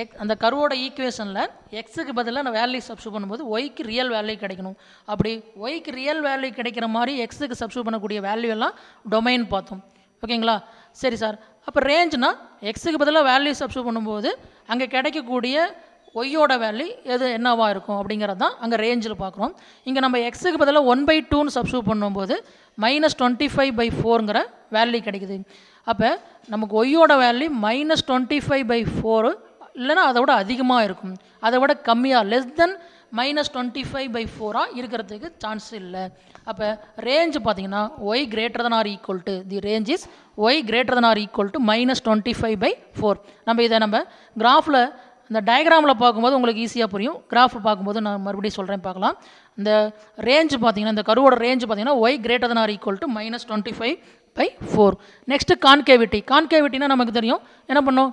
எக் அந்த கருவோட ஈக்குவேஷனில் எக்ஸுக்கு பதிலாக நான் வேல்யூ சப்ஸ்யூ பண்ணும்போது ஒய்க்கு ரியல் வேல்யூ கிடைக்கணும் அப்படி ஒய்க்கு ரியல் வேல்யூ கிடைக்கிற மாதிரி எக்ஸுக்கு சப்ஸ்யூ பண்ணக்கூடிய வேல்யூ எல்லாம் டொமைன் பார்த்தோம் ஓகேங்களா சரி சார் அப்போ ரேஞ்ச்னா எக்ஸுக்கு பதிலாக வேல்யூ சப்ஸ்யூ பண்ணும்போது அங்கே கிடைக்கக்கூடிய ஒய்யோட வேல்யூ எது என்னவாக இருக்கும் அப்படிங்கிறது தான் அங்கே ரேஞ்சில் பார்க்குறோம் இங்கே நம்ம எக்ஸுக்கு பதிலாக ஒன் பை டூன்னு சப்ஸ்யூ பண்ணும்போது மைனஸ் டுவெண்ட்டி ஃபைவ் பை ஃபோருங்கிற வேல்யூ கிடைக்குது அப்போ நமக்கு ஒய்யோட value minus twenty five by four இல்லைனா அதை விட அதிகமாக இருக்கும் அதை விட கம்மியாக less than minus twenty five by ஃபோராக இருக்கிறதுக்கு சான்ஸ் இல்லை அப்போ ரேஞ்சு பார்த்தீங்கன்னா y greater than or equal to the range is y greater than or equal to minus twenty five by four நம்ம இதை நம்ம கிராஃபில் இந்த டயக்ராமில் பார்க்கும்போது உங்களுக்கு ஈஸியாக புரியும் கிராஃப் பார்க்கும்போது நான் மறுபடியும் சொல்கிறேன் பார்க்கலாம் இந்த ரேஞ்சு பார்த்தீங்கன்னா இந்த கருவோட ரேஞ்சு பார்த்தீங்கன்னா y greater than or equal to minus twenty five by four next concavity கான்கேவிட்டினா நமக்கு தெரியும் என்ன பண்ணும்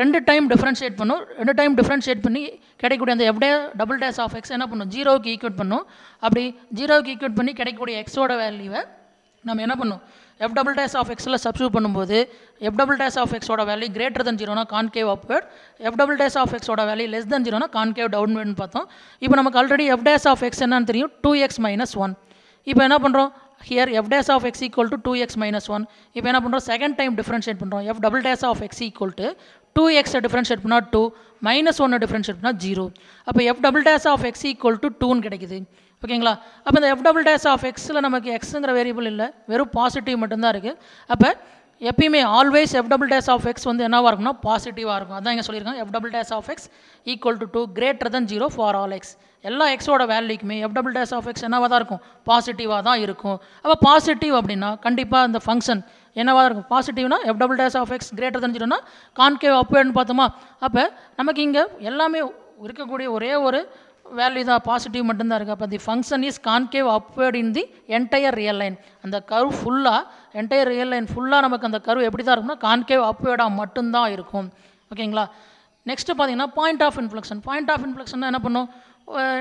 ரெண்டு டைம் டிஃப்ரென்ஷியேட் பண்ணும் ரெண்டு டைம் டிஃப்ரென்ஷியேட் பண்ணி கிடைக்கக்கூடிய அந்த எவ்வளோ டபுள் டேஸ் ஆஃப் எக்ஸ் என்ன பண்ணும் ஜீரோவுக்கு ஈக்குவேட் பண்ணும் அப்படி ஜீரோவுக்கு ஈக்குவேட் பண்ணி கிடைக்கக்கூடிய எக்ஸோட வேல்யூவை நம்ம என்ன பண்ணும் எஃப் டபுள் டேஸ் ஆஃப் எக்ஸில் சப்ஸ்டியூட் பண்ணும்போது எஃப் டபுள் டேஸ் ஆஃப் எக்ஸோட வேல்யூ கிரேட்டர் தன் ஜீரோனா concave upward f double dash of எக்ஸோட வேல்யூ லெஸ் தன் ஜீரோனா கான்கேவ் டவுன்வேர்ட்னு பார்த்தோம் இப்போ நமக்கு already f dash of x என்னன்னு தெரியும் டூ எக்ஸ் மைனஸ் ஒன் இப்போ என்ன பண்ணுறோம் here f dash of x equal to two x minus one இப்போ என்ன பண்ணுறோம் செகண்ட் டைம் டிஃப்ரென்ஷியேட் பண்ணுறோம் f double dash of x equal to two எக்ஸை டிஃப்ரென்ஷியேட் பண்ணால் டூ மைனஸ் ஒன்று டிஃப்ரென்ஷியேட் பண்ணால் ஜீரோ அப்போ f double dash of x equal to டூன்னு கிடைக்குது ஓகேங்களா அப்போ இந்த எஃப் டபுள் டேஸ் ஆஃப் எக்ஸில் நமக்கு எக்ஸுங்கிற வேரியபிள் இல்லை வெறும் பாசிட்டிவ் மட்டும்தான் இருக்குது அப்போ எப்பயுமே always f double dash of x வந்து என்னவாக இருக்கும்னா பாசிட்டிவாக இருக்கும் அதான் இங்கே சொல்லியிருக்காங்க f double dash of x equal to two greater than zero for all x எல்லா எக்ஸோட வேல்யூக்குமே f double dash of x என்னவாக தான் இருக்கும் பாசிட்டிவாக தான் இருக்கும் அப்போ பாசிட்டிவ் அப்படின்னா கண்டிப்பாக அந்த ஃபங்க்ஷன் என்னவாக இருக்கும் பாசிட்டிவ்னா f double dash of x greater than ஜீரோனா கான்கேவ் அப்வேர்ட்னு பார்த்தோமா அப்போ நமக்கு இங்கே எல்லாமே இருக்கக்கூடிய ஒரே ஒரு வேல்யூ தான் பாசிட்டிவ் மட்டும்தான் இருக்குது அப்போ the function is concave upward in the entire real line அந்த கர்வ் ஃபுல்லாக என்டையர் ரியல் லைன் ஃபுல்லாக நமக்கு அந்த கர்வ் எப்படி தான் இருக்கும்னா கான்கேவ் அப்வேர்டாக மட்டும்தான் இருக்கும் ஓகேங்களா நெக்ஸ்ட்டு பார்த்தீங்கன்னா point of inflection point of இன்ஃப்ளெக்ஷன்னா என்ன பண்ணும்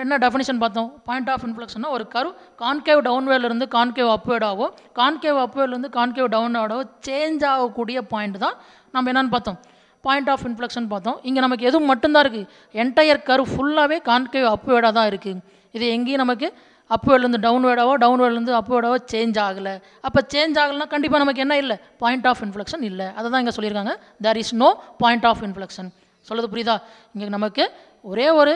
என்ன டெஃபினிஷன் பார்த்தோம் பாயிண்ட் ஆஃப் இன்ஃப்ளெக்ஷன்னா ஒரு கரு கான்கேவ் டவுன்வேலேருந்து கான்கேவ் அப்வேர்டாகவும் கான்கேவ் அப்வேர்லேருந்து கான்கேவ் டவுன்வேர்டாகவும் சேஞ்ச் ஆகக்கூடிய பாயிண்ட் தான் நம்ம என்னென்னு பார்த்தோம் பாயிண்ட் ஆஃப் இன்ஃப்ளெக்ஷன் பார்த்தோம் இங்கே நமக்கு எதுவும் மட்டும்தான் இருக்குது என்டையர் கர்வ் ஃபுல்லாகவே கான்கேவ் அப்வேடாக தான் இருக்குது இது எங்கேயும் நமக்கு டவுன் டவுன் டவுன்வேர்டாவோ அப் வேடாவோ சேஞ்ச் ஆகலை அப்போ சேஞ்ச் ஆகலைன்னா கண்டிப்பாக நமக்கு என்ன இல்லை பாயிண்ட் ஆஃப் இன்ஃப்ளெக்ஷன் இல்லை அதை தான் இங்கே சொல்லியிருக்காங்க there is no point of inflection சொல்லுது புரியுதா இங்கே நமக்கு ஒரே ஒரு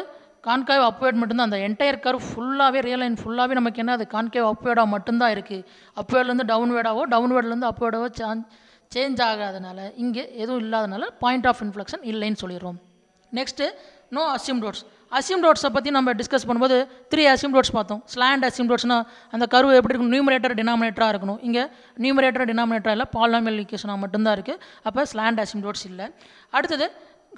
கான்கேவ் அப்வேட் மட்டும்தான் அந்த என்டையர் கர்வ் ஃபுல்லாகவே ரியல் லைன் ஃபுல்லாகவே நமக்கு என்ன அது கான்கேவ் அப்வேர்டாக மட்டும்தான் இருக்குது டவுன் வேடாவோ டவுன் டவுன்வேர்ட்லேருந்து அப்வேர்டாவோ சான்ஸ் சேஞ்ச் ஆகாதனால இங்கே எதுவும் இல்லாதனால பாயிண்ட் ஆஃப் இன்ஃப்ளக்ஷன் இல்லைன்னு சொல்லிடுறோம் நெக்ஸ்ட்டு நோ அசிம் டோட்ஸ் அசிம் டோட்ஸை பற்றி நம்ம டிஸ்கஸ் பண்ணும்போது த்ரீ அசிம் டோட்ஸ் பார்த்தோம் ஸ்லாண்ட் அசிம் ரோட்ஸ்னால் அந்த கருவு எப்படி இருக்கும் நியூமரேட்டர் டினாமினேட்டராக இருக்கணும் இங்கே நியூமரேட்டர் டினாமினேட்டராக இல்லை பாலாமியல் இக்கேஷனாக மட்டும்தான் இருக்குது அப்போ ஸ்லாண்ட் அசிம் டோட்ஸ் இல்லை அடுத்தது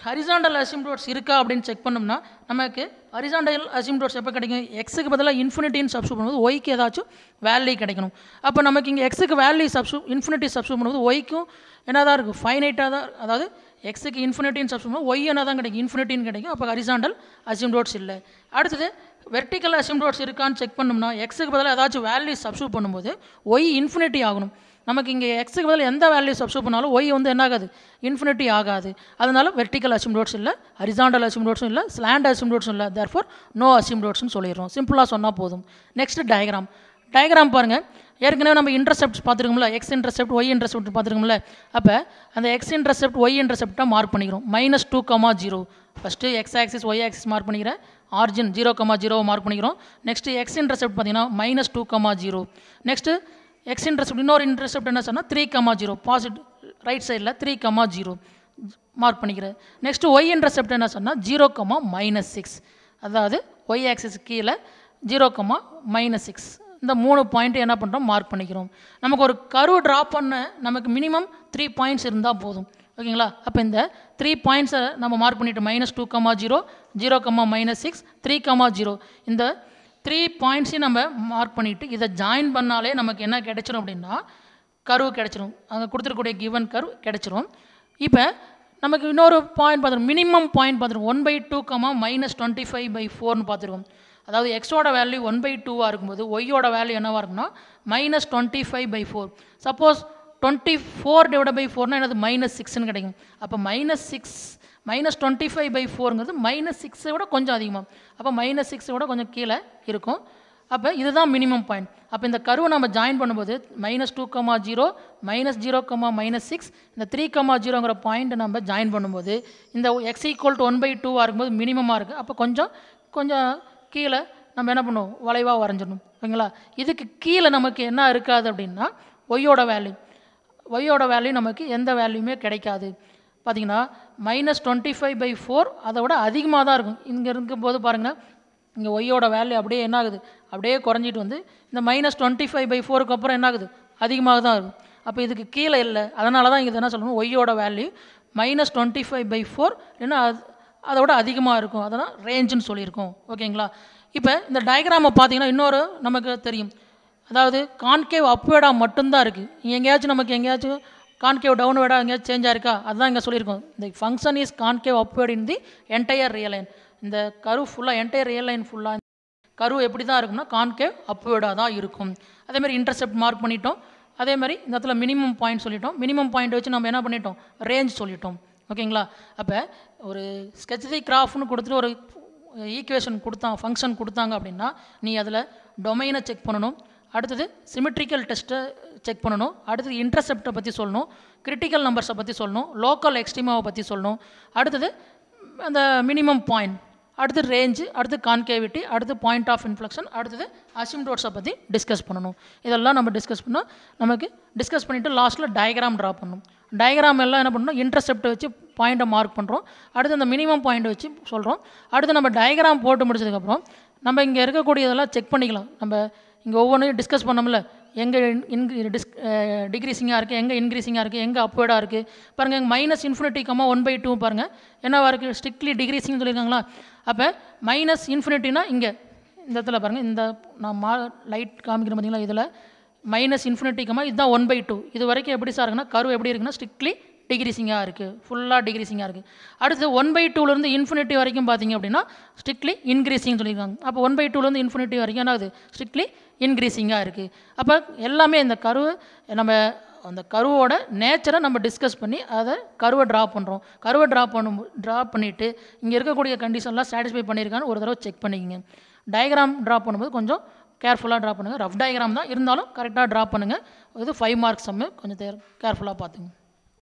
ஹரிசாண்டல் அசிம்டோட்ஸ் இருக்கா அப்படின்னு செக் பண்ணோம்னா நமக்கு ஹரிசாண்டல் அசிம்டோட்ஸ் எப்போ கிடைக்கும் எக்ஸுக்கு பதிலாக இன்ஃபினிட்டின்னு சப்ஸ்டியூட் பண்ணும்போது ஒய்க்கு ஏதாச்சும் வேல்யூ கிடைக்கணும் அப்போ நமக்கு இங்கே எக்ஸுக்கு வேல்யூ சப்ஸ்டியூ இன்ஃபினிட்டி சப்ஸ்டியூட் பண்ணும்போது ஒய்க்கும் என்ன தான் இருக்கும் ஃபைனைட்டாக தான் அதாவது எக்ஸுக்கு இன்ஃபினிட்டின்னு பண்ணுவோம் ஒய் என்ன தான் கிடைக்கும் இன்ஃபினிட்டின்னு கிடைக்கும் அப்போ ஹரிசாண்டல் அசிம்டோட்ஸ் இல்லை அடுத்தது வெர்டிக்கல் அசிம்டோட்ஸ் இருக்கான்னு செக் பண்ணோம்னா எக்ஸுக்கு பதிலாக ஏதாச்சும் வேல்யூ சப்ஸ்டியூட் பண்ணும்போது ஒய் இன்ஃபினிட்டி ஆகணும் நமக்கு இங்கே எக்ஸுக்கு பதில் எந்த வேல்யூ சப்ஸ்டியூட் பண்ணாலும் ஒய் வந்து என்ன ஆகாது இன்ஃபினிட்டி ஆகாது அதனால் வெர்டிக்கல் அசிம் ரோட்ஸ் இல்லை ஹரிசாண்டல் அசிம் ரோட்ஸும் இல்லை ஸ்லாண்ட் அசிம் ரோட்ஸும் இல்லை ஃபார் நோ அசிம் ரோட்ஸ்னு சொல்லிடுறோம் சிம்பிளாக சொன்னால் போதும் நெக்ஸ்ட் டயக்ராம் டயக்ராம் பாருங்கள் ஏற்கனவே நம்ம இன்ட்ரெஸ்ட் பார்த்துருக்கோம்ல எக்ஸ் இன்டர்செப்ட் ஒய் இன்டர்செப்ட் பார்த்துருக்கோம்ல அப்போ அந்த எக்ஸ் இன்டர்செப்ட் ஒய் இன்டர்செப்டாக மார்க் பண்ணிக்கிறோம் minus two comma zero first x axis y axis mark பண்ணிக்கிறேன் origin zero comma zero mark பண்ணிக்கிறோம் நெக்ஸ்ட்டு எக்ஸ் இன்டர்செப்ட் பார்த்தீங்கன்னா minus two comma zero next x intercept இன்னொரு intercept என்ன சொன்னால் three comma zero positive right சைடில் three comma zero mark பண்ணிக்கிறேன் next y intercept என்ன சொன்னால் ஜீரோ கமா மைனஸ் சிக்ஸ் அதாவது ஒய் ஆக்சிஸ் கீழே ஜீரோ கமா மைனஸ் சிக்ஸ் இந்த மூணு பாயிண்ட்டு என்ன பண்ணுறோம் மார்க் பண்ணிக்கிறோம் நமக்கு ஒரு கருவு ட்ரா பண்ண நமக்கு மினிமம் த்ரீ பாயிண்ட்ஸ் இருந்தால் போதும் ஓகேங்களா அப்போ இந்த த்ரீ பாயிண்ட்ஸை நம்ம மார்க் பண்ணிவிட்டு minus two comma zero zero comma minus six three comma zero இந்த த்ரீ பாயிண்ட்ஸையும் நம்ம மார்க் பண்ணிவிட்டு இதை ஜாயின் பண்ணாலே நமக்கு என்ன கிடைச்சிடும் அப்படின்னா கருவு கிடச்சிரும் அங்கே கொடுத்துருக்கூடிய கிவன் கருவு கிடைச்சிரும் இப்போ நமக்கு இன்னொரு பாயிண்ட் பார்த்துருவோம் மினிமம் பாயிண்ட் பார்த்துருவோம் one by two comma minus twenty five by ஃபோர்னு பார்த்துருவோம் அதாவது எக்ஸோட வேல்யூ ஒன் பை டூவாக இருக்கும்போது ஒய்யோட வேல்யூ என்னவாக இருக்குன்னா minus twenty five by four suppose twenty four divide by ஃபோர்னால் எனது மைனஸ் சிக்ஸ்னு கிடைக்கும் அப்போ minus six minus twenty five by ஃபோருங்கிறது மைனஸ் சிக்ஸை விட கொஞ்சம் அதிகமாக அப்போ மைனஸ் சிக்ஸை விட கொஞ்சம் கீழே இருக்கும் அப்போ இதுதான் மினிமம் பாயிண்ட் அப்போ இந்த கருவை நம்ம ஜாயின் பண்ணும்போது minus two comma zero minus zero comma minus six இந்த த்ரீ கமா ஜீரோங்கிற பாயிண்ட்டை நம்ம ஜாயின் பண்ணும்போது இந்த x equal to one by டூவாக இருக்கும்போது மினிமமாக இருக்குது அப்போ கொஞ்சம் கொஞ்சம் கீழே நம்ம என்ன பண்ணுவோம் வளைவாக வரைஞ்சிடணும் ஓகேங்களா இதுக்கு கீழே நமக்கு என்ன இருக்காது அப்படின்னா ஒய்யோட வேல்யூ ஒய்யோட வேல்யூ நமக்கு எந்த வேல்யூமே கிடைக்காது பார்த்திங்கன்னா minus twenty five by four அதை விட அதிகமாக தான் இருக்கும் இங்கே இருக்கும்போது பாருங்கள் இங்கே ஒய்யோட வேல்யூ அப்படியே என்ன ஆகுது அப்படியே குறைஞ்சிட்டு வந்து இந்த மைனஸ் டுவெண்ட்டி ஃபைவ் பை ஃபோருக்கு அப்புறம் என்ன ஆகுது அதிகமாக தான் இருக்கும் அப்போ இதுக்கு கீழே இல்லை அதனால தான் இங்கே என்ன சொல்லணும் ஒய்யோட value minus twenty five by four இல்லைன்னா அது அதை விட அதிகமாக இருக்கும் அதெல்லாம் ரேஞ்சுன்னு சொல்லியிருக்கோம் ஓகேங்களா இப்போ இந்த டயக்ராமை பார்த்தீங்கன்னா இன்னொரு நமக்கு தெரியும் அதாவது கான்கேவ் அப்வேடாக மட்டும்தான் இருக்குது எங்கேயாச்சும் நமக்கு எங்கேயாச்சும் கான்கேவ் டவுன்வேர்டாக எங்கேயாவது சேஞ்சாக இருக்கா அதுதான் இங்கே சொல்லியிருக்கோம் இந்த function is concave upward in the entire real line இந்த கரு ஃபுல்லாக என்டையர் ரியல் லைன் ஃபுல்லாக கரு எப்படி தான் இருக்கும்னா கான்கேவ் அப்வேர்டாக தான் இருக்கும் அதேமாதிரி இன்டர்செப்ட் மார்க் பண்ணிட்டோம் அதே மாதிரி இந்த இடத்துல மினிமம் பாயிண்ட் சொல்லிட்டோம் மினிமம் பாயிண்ட் வச்சு நம்ம என்ன பண்ணிட்டோம் ரேஞ்ச் சொல்லிட்டோம் ஓகேங்களா அப்போ ஒரு ஸ்கெச்சிஃபிக் கிராஃப்னு கொடுத்துட்டு ஒரு ஈக்குவேஷன் கொடுத்தாங்க ஃபங்க்ஷன் கொடுத்தாங்க அப்படின்னா நீ அதில் டொமைனை செக் பண்ணணும் அடுத்தது சிமெட்ரிக்கல் டெஸ்ட்டை செக் பண்ணணும் அடுத்தது இன்டர்செப்டை பற்றி சொல்லணும் கிரிட்டிக்கல் நம்பர்ஸை பற்றி சொல்லணும் லோக்கல் எக்ஸ்ட்ரீமாவை பற்றி சொல்லணும் அடுத்தது அந்த மினிமம் பாயிண்ட் அடுத்து ரேஞ்சு அடுத்து கான்கேவிட்டி அடுத்து பாயிண்ட் ஆஃப் இன்ஃப்ளக்ஷன் அடுத்தது அசிம் டோட்ஸை பற்றி டிஸ்கஸ் பண்ணணும் இதெல்லாம் நம்ம டிஸ்கஸ் பண்ணால் நமக்கு டிஸ்கஸ் பண்ணிவிட்டு லாஸ்ட்டில் டயக்ராம் ட்ரா பண்ணணும் டயக்ராம் எல்லாம் என்ன பண்ணணும் இன்டர்செப்ட் வச்சு பாயிண்ட்டை மார்க் பண்ணுறோம் அடுத்து அந்த மினிமம் பாயிண்ட் வச்சு சொல்கிறோம் அடுத்து நம்ம டயக்ராம் போட்டு முடிச்சதுக்கப்புறம் நம்ம இங்கே இருக்கக்கூடியதெல்லாம் செக் பண்ணிக்கலாம் நம்ம இங்கே ஒவ்வொன்றையும் டிஸ்கஸ் பண்ணோம்ல எங்கே இன்க்ரீ டிஸ் டிக்ரீஸிங்காக இருக்குது எங்கே இன்க்ரீஸிங்காக இருக்குது எங்கே அப்வேர்டாக இருக்குது பாருங்கள் எங்கள் minus infinity comma one by two பாருங்கள் என்னவாக இருக்குது ஸ்ட்ரிக்ட்லி டிக்ரீஸிங் சொல்லியிருக்காங்களா அப்போ மைனஸ் இன்ஃபினிட்டினா இங்கே இந்த இடத்துல பாருங்கள் இந்த நான் மா லைட் காமிக்கிறேன் பார்த்தீங்களா இதில் மைனஸ் இன்ஃபினிட்டி கம்மா இதுதான் ஒன் பை டூ இது வரைக்கும் எப்படி சார் இருக்குன்னா கரு எப்படி இருக்குன்னா ஸ்ட்ரிக்ட்லி டிகிரிசிங்காக இருக்குது ஃபுல்லாக டிகிரிசிங்காக இருக்குது அடுத்து ஒன் பை டூலேருந்து இன்ஃபினிட்டி வரைக்கும் பார்த்திங்க அப்படின்னா ஸ்ட்ரிக்ட்லி இன்க்ரீஸிங்னு சொல்லியிருக்காங்க அப்போ ஒன் பை டூலேருந்து இன்ஃபினிட்டி வரைக்கும் என்ன ஆகுது ஸ்ட்ரிக்ட்லி இன்க்ரீஸிங்காக இருக்குது அப்போ எல்லாமே இந்த கரு நம்ம அந்த கருவோட நேச்சரை நம்ம டிஸ்கஸ் பண்ணி அதை கருவை ட்ரா பண்ணுறோம் கருவை ட்ரா பண்ணும் ட்ரா பண்ணிவிட்டு இங்கே இருக்கக்கூடிய கண்டிஷன்லாம் சாட்டிஸ்ஃபை பண்ணியிருக்கான்னு ஒரு தடவை செக் பண்ணிக்கிங்க டயக்ராம் ட்ரா பண்ணும்போது கொஞ்சம் கேர்ஃபுல்லாக ட்ரா பண்ணுங்கள் ரஃப் டயக்ராம் தான் இருந்தாலும் கரெக்டாக ட்ரா பண்ணுங்கள் இது ஃபைவ் மார்க்ஸ் சம்மு கொஞ்சம் கேர்ஃபுல்லாக பார்த்துங்க